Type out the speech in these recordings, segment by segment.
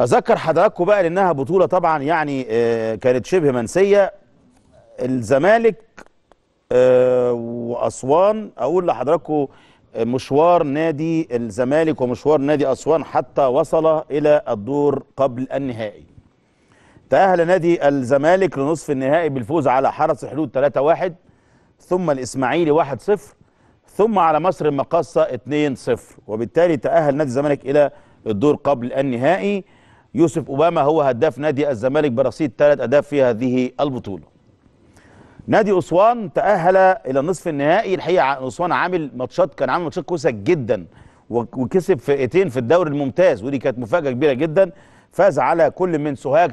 اذكر حضراتكم بقى لانها بطوله طبعا يعني آه، كانت شبه منسيه الزمالك آه، واسوان اقول لحضراتكم آه، مشوار نادي الزمالك ومشوار نادي اسوان حتى وصل الى الدور قبل النهائي تاهل نادي الزمالك لنصف النهائي بالفوز على حرس حدود 3-1 ثم الاسماعيلي 1-0 ثم على مصر المقاصه 2-0 وبالتالي تاهل نادي الزمالك الى الدور قبل النهائي يوسف أوباما هو هداف نادي الزمالك برصيد ثلاث أهداف في هذه البطولة نادي أسوان تأهل إلى نصف النهائي الحقيقة أسوان عامل ماتشات كان عامل ماتشات كويسة جدا وكسب فرقتين في الدوري الممتاز ودي كانت مفاجأة كبيرة جدا فاز على كل من سوهاج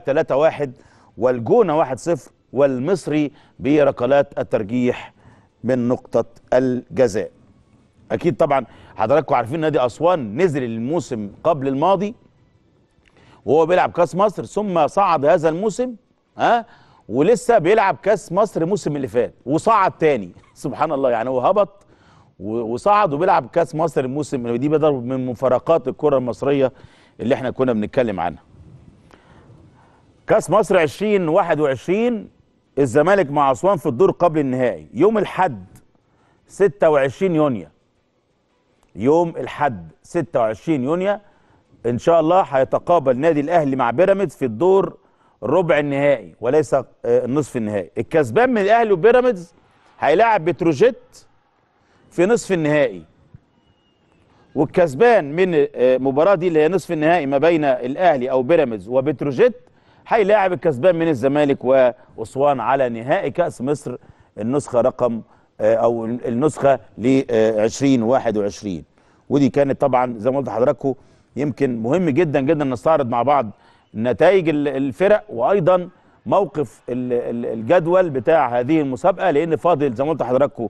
3-1 والجونة 1-0 والمصري بركلات الترجيح من نقطة الجزاء أكيد طبعا حضراتكم عارفين نادي أسوان نزل الموسم قبل الماضي وهو بيلعب كاس مصر ثم صعد هذا الموسم ها أه؟ ولسه بيلعب كاس مصر الموسم اللي فات وصعد تاني سبحان الله يعني هو هبط وصعد وبيلعب كاس مصر الموسم دي بدل من مفارقات الكره المصريه اللي احنا كنا بنتكلم عنها كاس مصر 2021 الزمالك مع اسوان في الدور قبل النهائي يوم الحد 26 يونيو يوم الحد 26 يونيو ان شاء الله هيتقابل نادي الاهلي مع بيراميدز في الدور ربع النهائي وليس آه، النصف النهائي الكسبان من الاهلي وبيراميدز هيلاعب بتروجيت في نصف النهائي والكسبان من المباراه آه، دي اللي هي نصف النهائي ما بين الاهلي او بيراميدز وبتروجيت هيلاعب الكسبان من الزمالك واسوان على نهائي كاس مصر النسخه رقم آه، او النسخه ل 2021 ودي كانت طبعا زي ما قلت لحضراتكم يمكن مهم جدا جدا نستعرض مع بعض نتائج الفرق وايضا موقف الجدول بتاع هذه المسابقه لان فاضل زي ما قلت لحضراتكم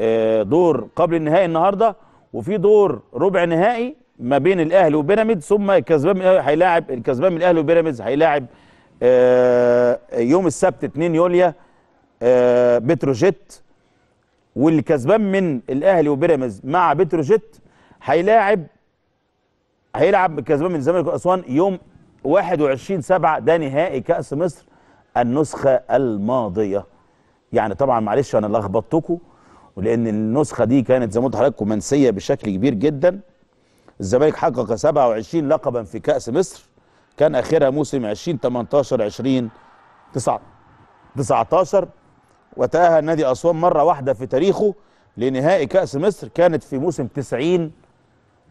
آه، دور قبل النهائي النهارده وفي دور ربع نهائي ما بين الاهلي وبيراميدز ثم الكسبان هيلاعب الكسبان من الاهلي وبيراميدز هيلاعب آه، يوم السبت 2 يوليو آه، بتروجيت والكسبان من الاهلي وبيراميدز مع بتروجيت هيلاعب هيلعب كسبان من الزمالك واسوان يوم 21 7 ده نهائي كاس مصر النسخه الماضيه يعني طبعا معلش انا لخبطتكم ولان النسخه دي كانت زي ما قلت منسيه بشكل كبير جدا الزمالك حقق 27 لقبا في كاس مصر كان اخرها موسم 20 18 20 9 19 وتاهل نادي اسوان مره واحده في تاريخه لنهائي كاس مصر كانت في موسم 90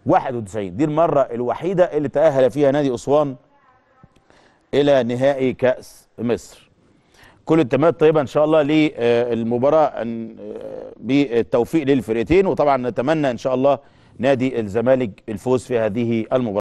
91 دي المرة الوحيدة اللي تأهل فيها نادي أسوان إلى نهائي كأس مصر كل التمات طيبة إن شاء الله للمباراة بالتوفيق للفرقتين وطبعا نتمنى إن شاء الله نادي الزمالك الفوز في هذه المباراة